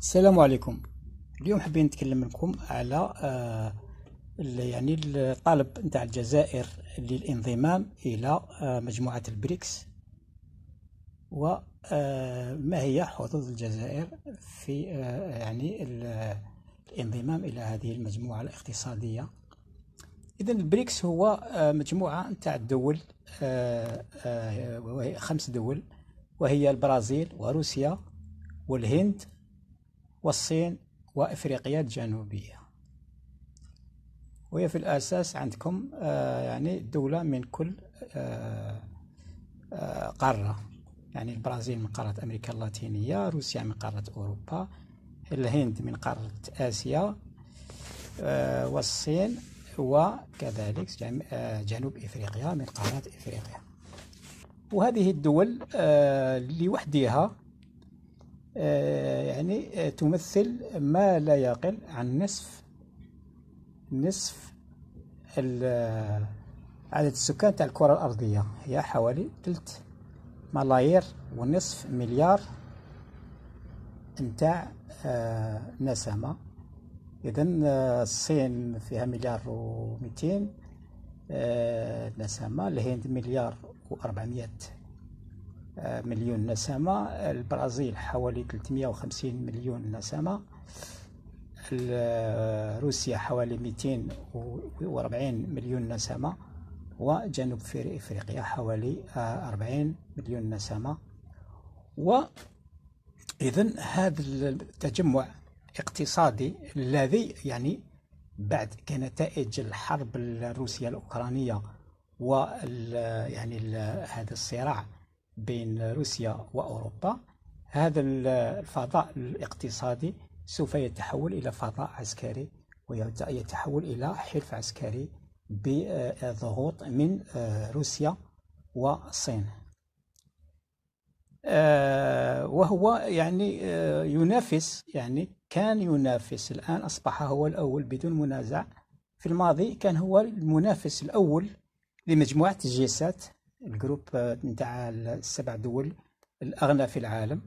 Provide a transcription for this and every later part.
السلام عليكم اليوم حابين نتكلم لكم على آه، يعني الطلب نتاع الجزائر للانضمام الى آه، مجموعه البريكس وما آه، هي حظوظ الجزائر في يعني الانضمام الى هذه المجموعه الاقتصاديه اذا البريكس هو مجموعه نتاع الدول خمس دول وهي البرازيل وروسيا والهند والصين وإفريقيا الجنوبية وهي في الأساس عندكم آه، يعني دولة من كل آه، آه، قارة يعني البرازيل من قارة أمريكا اللاتينية روسيا من قارة أوروبا الهند من قارة آسيا والصين وكذلك جنوب إفريقيا من قارة إفريقيا وهذه الدول لوحدها آه، يعني آه، تمثل ما لا يقل عن نصف نصف آه، عدد السكان تاع الكرة الأرضية هي حوالي 3 ملايير ونصف مليار نتاع نسمة إذا الصين فيها مليار و 200 نسمة الهند مليار و 400 مليون نسمة البرازيل حوالي 350 مليون نسمة روسيا حوالي 240 مليون نسمة وجنوب افريقيا حوالي 40 آه، مليون نسمة و اذا هذا التجمع الاقتصادي الذي يعني بعد كنتائج الحرب الروسية الأوكرانية و يعني هذا الصراع بين روسيا وأوروبا هذا الفضاء الاقتصادي سوف يتحول إلى فضاء عسكري ويتحول إلى حلف عسكري بضغوط من آه، روسيا والصين آه، وهو يعني آه، ينافس يعني كان ينافس الآن أصبح هو الأول بدون منازع في الماضي كان هو المنافس الأول لمجموعة الجيسات الجروب آه، نتاع السبع دول الأغنى في العالم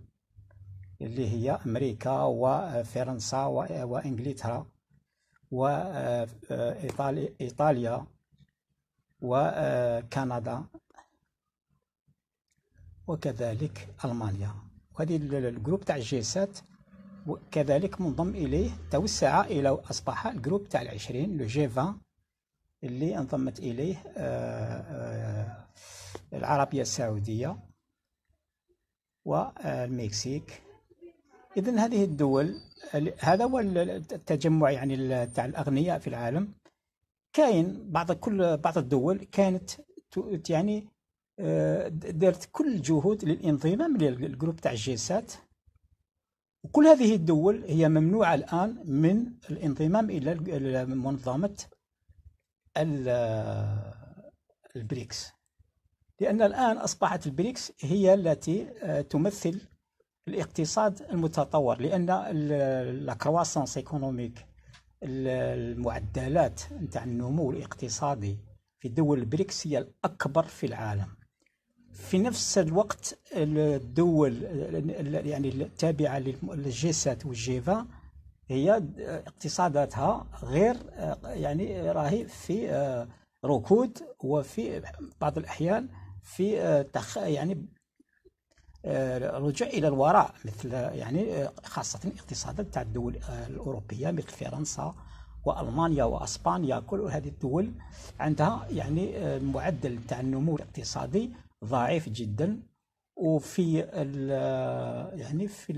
اللي هي أمريكا وفرنسا آه، وإنجلترا آه، وإيطاليا وكندا وكذلك ألمانيا وهذه الجروب تاع الجيسات وكذلك منضم إليه توسع إلى أصبح الجروب تاع العشرين لو جي 20 اللي انضمت إليه آآ آآ العربية السعودية والمكسيك إذا هذه الدول هذا هو التجمع يعني تاع الأغنياء في العالم كاين بعض كل بعض الدول كانت يعني آه، دارت كل الجهود للانضمام للجروب تاع الجيسات وكل هذه الدول هي ممنوعة الآن من الانضمام إلى منظمة آه، البريكس لأن الآن أصبحت البريكس هي التي آه، تمثل الاقتصاد المتطور لأن لاكرواسونس ايكونوميك المعدلات نتاع النمو الاقتصادي في دول البريكس هي الأكبر في العالم في نفس الوقت الدول يعني التابعة للجي 7 والجي 20 هي اقتصاداتها غير آه، يعني راهي في آه، ركود وفي بعض الأحيان في آه، يعني آه، رجع الى الوراء مثل آه، يعني خاصه الاقتصادات تاع الدول الاوروبيه مثل فرنسا والمانيا واسبانيا كل هذه الدول عندها يعني معدل تاع النمو الاقتصادي ضعيف جدا وفي يعني في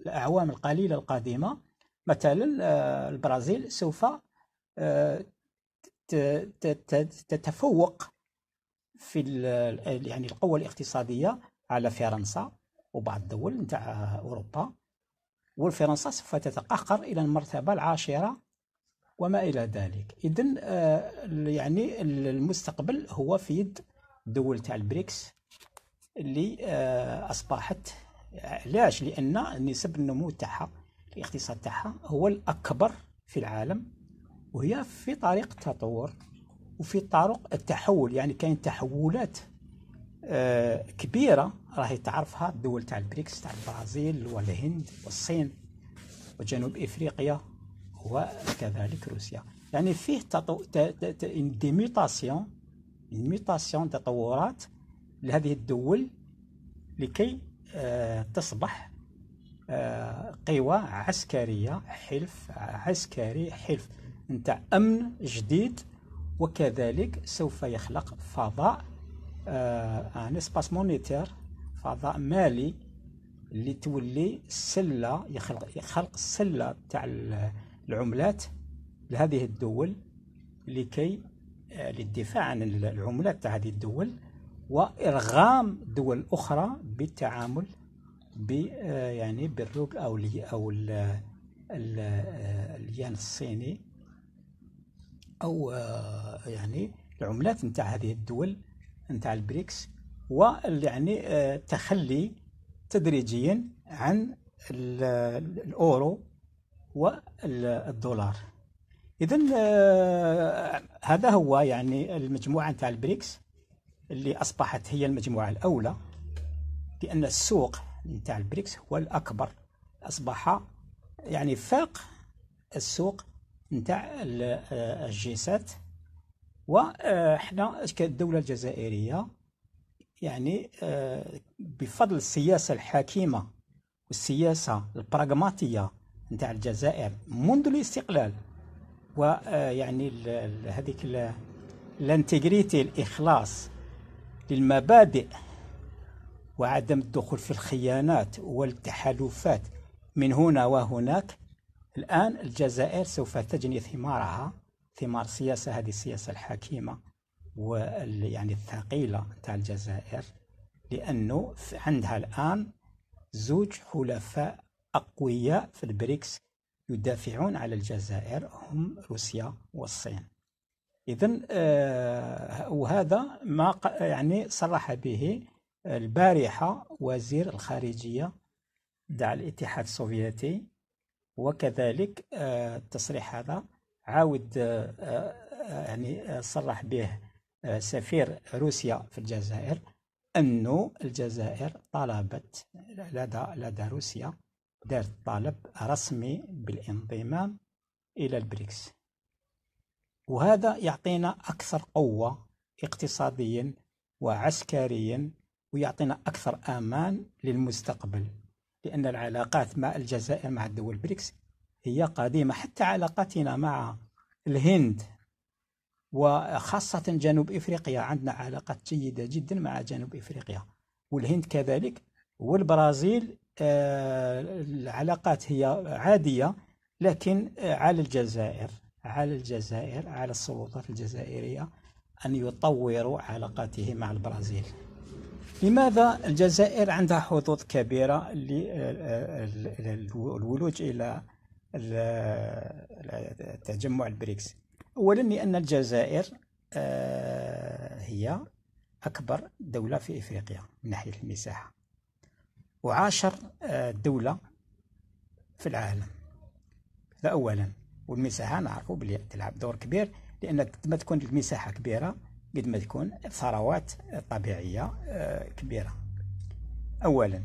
الاعوام القليله القادمه مثلا البرازيل سوف تتفوق في يعني القوة الاقتصادية على فرنسا وبعض الدول نتاع أوروبا وفرنسا سوف تتقهقر إلى المرتبة العاشرة وما إلى ذلك إذن آه، يعني المستقبل هو في يد دول تاع البريكس اللي آه، أصبحت علاش لأن نسب النمو تاعها الاقتصاد تاعها هو الأكبر في العالم وهي في طريق تطور وفي الطرق التحول يعني كاين تحولات آه، كبيره راهي تعرفها الدول تاع البريكس تاع البرازيل والهند والصين وجنوب افريقيا وكذلك روسيا يعني فيه تطو... ت... ت... دي ميوتاسيون ميوتاسيون تطورات لهذه الدول لكي آه، تصبح آه، قوى عسكريه حلف عسكري حلف نتاع امن جديد وكذلك سوف يخلق فضاء ان آه، اسباس آه، مونيتير فضاء مالي اللي تولي سله يخلق خلق سله تاع العملات لهذه الدول لكي آه، للدفاع عن العملات تاع هذه الدول وارغام دول اخرى بالتعامل ب يعني بالروبل او او الين الصيني او آه، يعني العملات نتاع هذه الدول نتاع البريكس ويعني التخلي آه، تدريجيا عن الاورو والدولار اذا آه، هذا هو يعني المجموعه نتاع البريكس اللي اصبحت هي المجموعه الاولى لان السوق نتاع البريكس هو الاكبر اصبح يعني فاق السوق نتاع آه، الجيسات وحنا آه، كدولة الجزائرية يعني آه، بفضل السياسة الحكيمة والسياسة البراغماتية نتاع الجزائر منذ الاستقلال ويعني هذيك الانتجريتي الإخلاص للمبادئ وعدم الدخول في الخيانات والتحالفات من هنا وهناك الآن الجزائر سوف تجني ثمارها ثمار سياسة هذه السياسة الحكيمة يعني الثقيلة تاع الجزائر لأنه عندها الآن زوج حلفاء أقوياء في البريكس يدافعون على الجزائر هم روسيا والصين إذا آه، وهذا ما يعني صرح به البارحة وزير الخارجية دع الاتحاد السوفيتي وكذلك آه، التصريح هذا عاود آه، آه، يعني صرح به سفير روسيا في الجزائر أن الجزائر طلبت لدى لدى روسيا دارت طلب رسمي بالانضمام إلى البريكس وهذا يعطينا أكثر قوة اقتصاديا وعسكريا ويعطينا أكثر آمان للمستقبل لأن العلاقات مع الجزائر مع الدول بريكس هي قديمة حتى علاقتنا مع الهند وخاصة جنوب إفريقيا عندنا علاقات جيدة جدا مع جنوب إفريقيا والهند كذلك والبرازيل آه، العلاقات هي عادية لكن على الجزائر على الجزائر على السلطات الجزائرية أن يطوروا علاقاته مع البرازيل لماذا الجزائر عندها حظوظ كبيرة للولوج إلى تجمع البريكس أولا لأن الجزائر آه، هي أكبر دولة في إفريقيا من ناحية المساحة وعاشر آه، دولة في العالم هذا أولا والمساحة نعرفه بلي تلعب دور كبير لأن ما تكون المساحة كبيرة قد ما تكون ثروات طبيعية آه، كبيرة أولا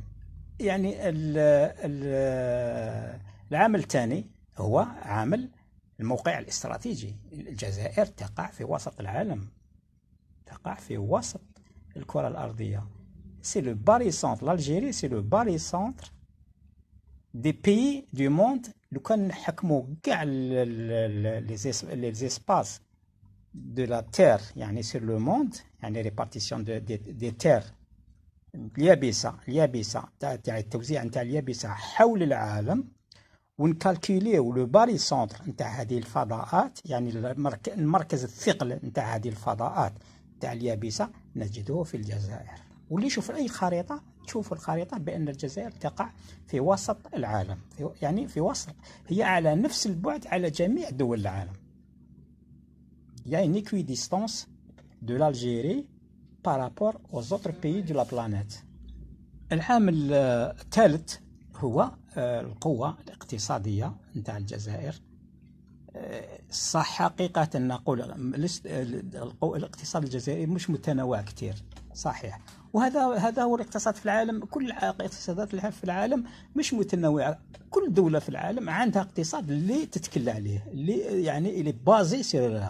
يعني العامل الثاني هو عامل الموقع الاستراتيجي الجزائر تقع في وسط العالم تقع في وسط الكرة الأرضية سي لو باري سونتر لالجيري سي لو باري سونتر دي بي دو موند لو كان نحكمو كاع لي زيسباس de la terre يعني sur le monde يعني répartition de, de, terres اليابسة اليابسة تاع التوزيع نتاع اليابسة حول العالم ونكالكيليو لو باري سونتر نتاع هذه الفضاءات يعني المركز الثقل نتاع هذه الفضاءات نتاع اليابسة نجده في الجزائر واللي يشوف أي خريطة تشوف الخريطة بأن الجزائر تقع في وسط العالم يعني في وسط هي على نفس البعد على جميع دول العالم il y a une équidistance de l'Algérie par rapport aux autres pays de la planète العامل الثالث هو آه، القوة الاقتصادية نتاع الجزائر آه، صح حقيقة نقول الاقتصاد الجزائري مش متنوع كثير صحيح وهذا هذا هو الاقتصاد في العالم كل اقتصادات في العالم مش متنوعة كل دولة في العالم عندها اقتصاد اللي تتكلى عليه اللي يعني اللي بازي سير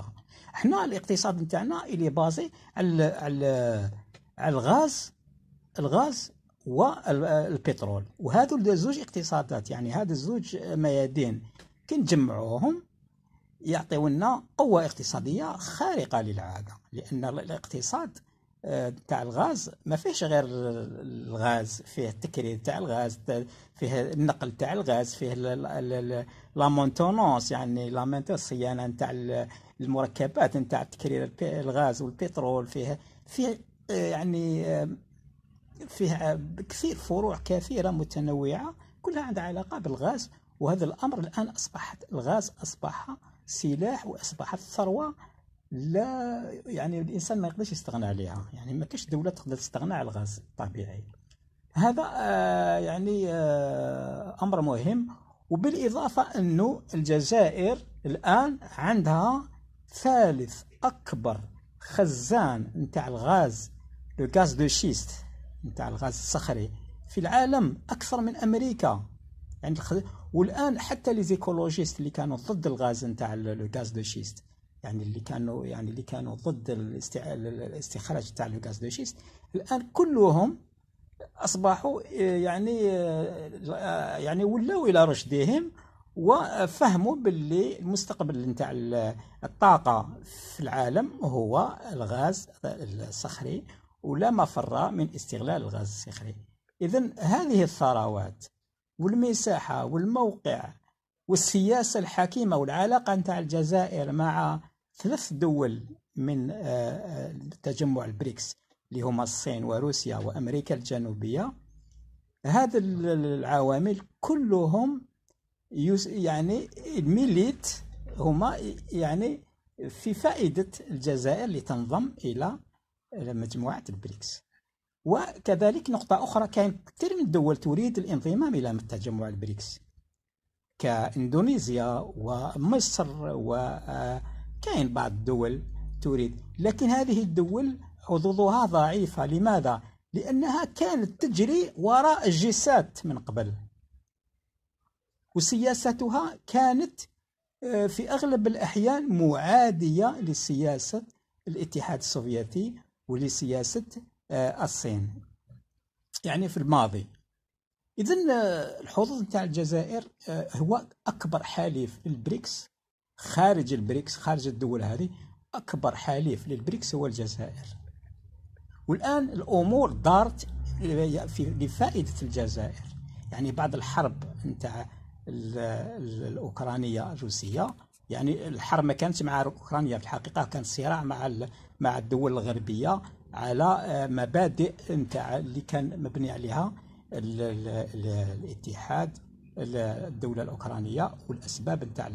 حنا الاقتصاد نتاعنا اللي بازي على على الغاز الغاز والبترول وهذو الزوج اقتصادات يعني هذا الزوج ميادين كي نجمعوهم يعطيونا قوة اقتصادية خارقة للعادة لأن الاقتصاد تاع الغاز ما فيهش غير الغاز فيه التكرير تاع الغاز فيه النقل تاع الغاز فيه لا مونتونونس يعني لا الصيانه نتاع المركبات نتاع تكرير الغاز والبترول فيه فيه يعني فيه كثير فروع كثيره متنوعه كلها عندها علاقه بالغاز وهذا الامر الان اصبحت الغاز اصبح سلاح واصبحت ثروه لا يعني الانسان ما يقدرش يستغنى عليها يعني ما كاش دوله تقدر تستغنى على الغاز الطبيعي هذا آه، يعني آه، امر مهم وبالاضافه انه الجزائر الان عندها ثالث اكبر خزان نتاع الغاز لو غاز دو شيست نتاع الغاز الصخري في العالم اكثر من امريكا يعني والان حتى لي زيكولوجيست اللي كانوا ضد الغاز نتاع لو غاز دو شيست يعني اللي كانوا يعني اللي كانوا ضد الاستخراج تاع الغاز دو شيست الان كلهم اصبحوا يعني يعني ولاوا الى رشدهم وفهموا باللي المستقبل نتاع الطاقه في العالم هو الغاز الصخري ولا مفر من استغلال الغاز الصخري اذا هذه الثروات والمساحه والموقع والسياسه الحكيمه والعلاقه نتاع الجزائر مع ثلاث دول من آه، آه، تجمع البريكس اللي هما الصين وروسيا وامريكا الجنوبيه هذا العوامل كلهم يعني الميليت هما يعني في فائدة الجزائر لتنضم إلى آه، مجموعة البريكس وكذلك نقطة أخرى كان كثير من الدول تريد الانضمام إلى تجمع البريكس كإندونيسيا ومصر و كاين بعض الدول تريد لكن هذه الدول حظوظها ضعيفة لماذا؟ لأنها كانت تجري وراء الجسات من قبل وسياستها كانت آه، في أغلب الأحيان معادية لسياسة الاتحاد السوفيتي ولسياسة آه، الصين يعني في الماضي إذا آه، الحظوظ نتاع الجزائر هو أكبر حليف للبريكس خارج البريكس خارج الدول هذه أكبر حليف للبريكس هو الجزائر والآن الأمور دارت لفائدة الجزائر يعني بعد الحرب نتاع الأوكرانية الروسية يعني الحرب ما كانتش مع أوكرانيا في الحقيقة كان صراع مع مع الدول الغربية على آه، مبادئ نتاع اللي كان مبني عليها الـ الـ الاتحاد الدولة الأوكرانية والأسباب نتاع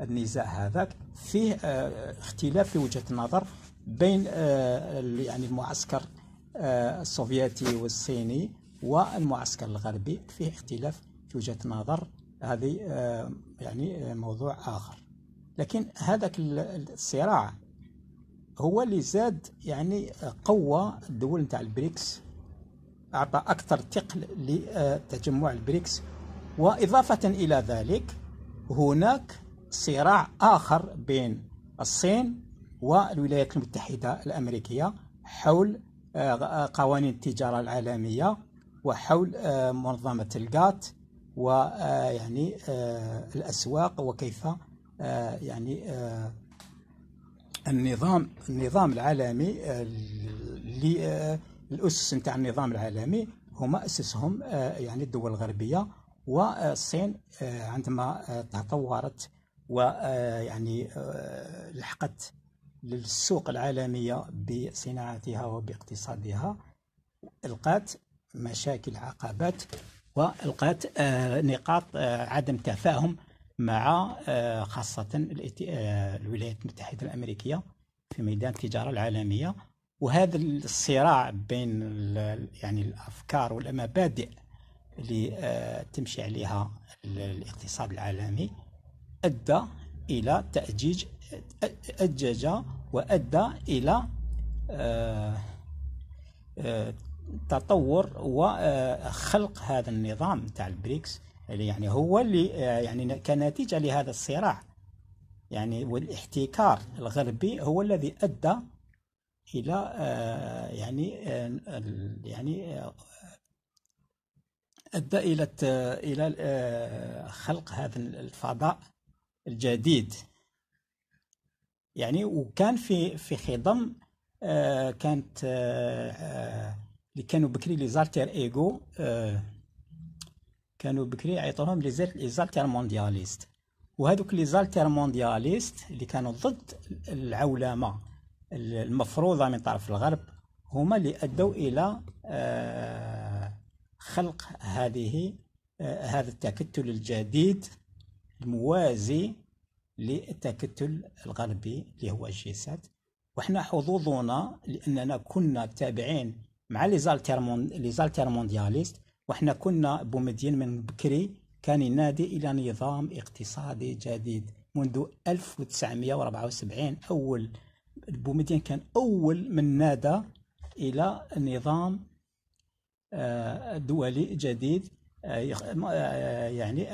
النزاع هذاك فيه آه، اختلاف في وجهه النظر بين آه، يعني المعسكر آه، السوفيتي والصيني والمعسكر الغربي فيه اختلاف في وجهه النظر هذه يعني موضوع اخر لكن هذاك الصراع هو اللي زاد يعني قوة الدول نتاع البريكس أعطى أكثر ثقل لتجمع البريكس وإضافة إلى ذلك هناك صراع آخر بين الصين والولايات المتحدة الأمريكية حول آه، قوانين التجارة العالمية وحول آه، منظمة الجات ويعني آه، الأسواق وكيف يعني النظام النظام العالمي اللي الأسس نتاع النظام العالمي هما أسسهم يعني الدول الغربية والصين عندما تطورت ويعني آه، لحقت للسوق العالمية بصناعتها وباقتصادها ألقات مشاكل عقبات وألقات آه، نقاط آه، عدم تفاهم مع خاصة الولايات المتحدة الأمريكية في ميدان التجارة العالمية وهذا الصراع بين يعني الأفكار والمبادئ اللي تمشي عليها الاقتصاد العالمي أدى إلى تأجيج أجج وأدى إلى آه، آه، تطور وخلق هذا النظام تاع البريكس اللي يعني هو اللي آه، يعني كنتيجة لهذا الصراع يعني والاحتكار الغربي هو الذي أدى إلى يعني يعني أدى إلى إلى خلق هذا الفضاء الجديد يعني وكان في في خضم آه كانت آه, آه، اللي كانوا بكري ليزالتير ايغو آه كانوا بكري عيطوهم ليزالتير زالتير موندياليست وهذوك ليزالتير موندياليست اللي كانوا ضد العولمه المفروضه من طرف الغرب هما اللي ادوا الى آه، خلق هذه آه، هذا التكتل الجديد الموازي للتكتل الغربي اللي هو الجسد وحنا حظوظنا لاننا كنا تابعين مع لي زالتيرموندياليست وحنا كنا بومدين من بكري كان ينادي الى نظام اقتصادي جديد منذ 1974 اول بومدين كان اول من نادى الى نظام آه، دولي جديد يعني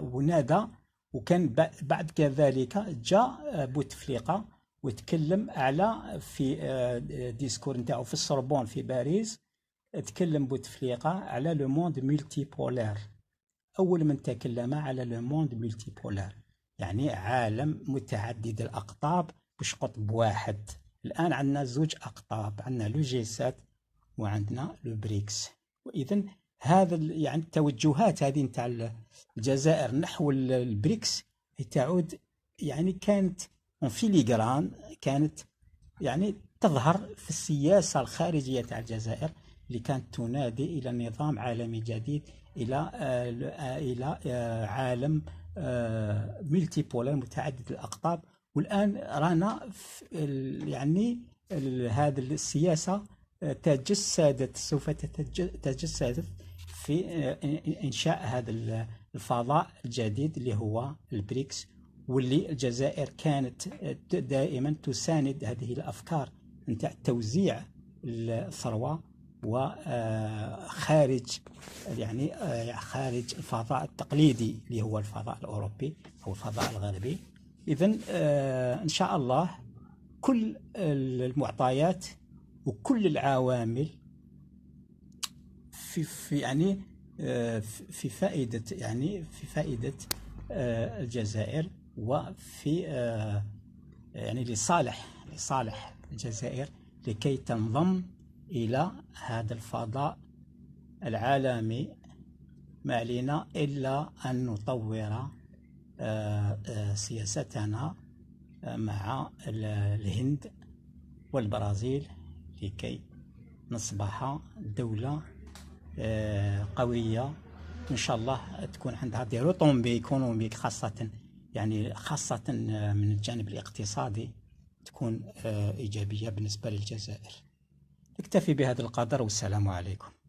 ونادى وكان بعد كذلك جاء بوتفليقة وتكلم على في ديسكور نتاعو في السربون في باريس تكلم بوتفليقة على لو موند ملتي بولار أول من تكلم على لو موند ملتي بولار يعني عالم متعدد الأقطاب مش قطب واحد الآن عندنا زوج أقطاب عندنا لو جي 7 وعندنا لو بريكس وإذا هذا يعني التوجهات هذه نتاع الجزائر نحو البريكس تعود يعني كانت اون فيليغران كانت يعني تظهر في السياسه الخارجيه تاع الجزائر اللي كانت تنادي الى نظام عالمي جديد الى آه، الى آه، عالم ملتي آه، بولار متعدد الاقطاب والان رانا يعني هذه السياسه تجسدت سوف تتجسد في آه، انشاء هذا الفضاء الجديد اللي هو البريكس واللي الجزائر كانت آه، دائما تساند هذه الافكار نتاع توزيع الثروه وخارج آه، يعني خارج الفضاء التقليدي اللي هو الفضاء الاوروبي او الفضاء الغربي اذا ان شاء الله كل المعطيات وكل العوامل في, في يعني آه، في فائدة يعني في فائدة آه، الجزائر وفي آه، يعني لصالح لصالح الجزائر لكي تنضم إلى هذا الفضاء العالمي ما علينا إلا أن نطور سياستنا مع الهند والبرازيل لكي نصبح دولة آه، قوية إن شاء الله تكون عندها ديروتون بيكونوميك خاصة يعني خاصة آه، من الجانب الاقتصادي تكون آه، إيجابية بالنسبة للجزائر نكتفي بهذا القدر والسلام عليكم